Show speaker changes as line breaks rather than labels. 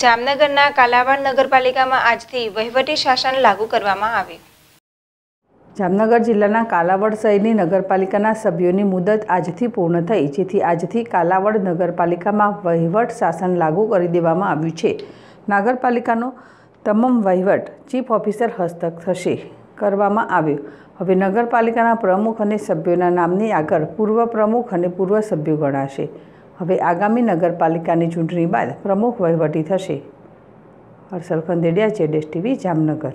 જામનગરના કાલાવાડ નગરપાલિકામાં આજથી વહીવટી શાસન લાગુ કરવામાં આવે
જામનગર જિલ્લાના કાલાવડ શહેરની નગરપાલિકાના સભ્યોની મુદત આજથી પૂર્ણ થઈ જેથી આજથી કાલાવડ નગરપાલિકામાં વહીવટ શાસન લાગુ કરી દેવામાં આવ્યું છે નગરપાલિકાનો તમામ વહીવટ ચીફ ઓફિસર હસ્તક થશે કરવામાં આવ્યો હવે નગરપાલિકાના પ્રમુખ અને સભ્યોના નામની આગળ પૂર્વ પ્રમુખ અને પૂર્વ સભ્યો ગણાશે હવે આગામી નગરપાલિકાની ચૂંટણી બાદ પ્રમુખ વહીવટી થશે હર્ષલ ખંદેડિયા જેડેશ ટીવી જામનગર